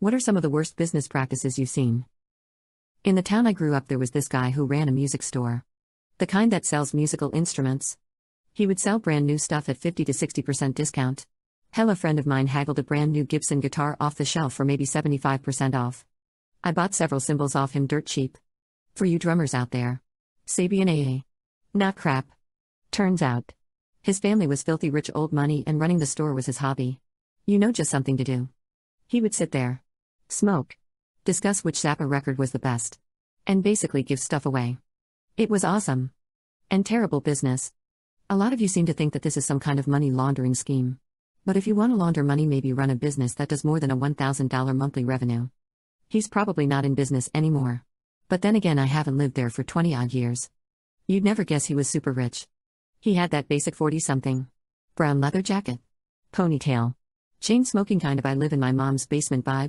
What are some of the worst business practices you've seen? In the town I grew up, there was this guy who ran a music store. The kind that sells musical instruments. He would sell brand new stuff at 50 to 60% discount. Hell, a friend of mine haggled a brand new Gibson guitar off the shelf for maybe 75% off. I bought several cymbals off him dirt cheap. For you drummers out there, Sabian AA. Not crap. Turns out, his family was filthy rich old money and running the store was his hobby. You know, just something to do. He would sit there, Smoke. Discuss which Zappa record was the best. And basically give stuff away. It was awesome. And terrible business. A lot of you seem to think that this is some kind of money laundering scheme. But if you want to launder money, maybe run a business that does more than a $1,000 monthly revenue. He's probably not in business anymore. But then again, I haven't lived there for 20 odd years. You'd never guess he was super rich. He had that basic 40 something brown leather jacket, ponytail, chain smoking kind of I live in my mom's basement vibe.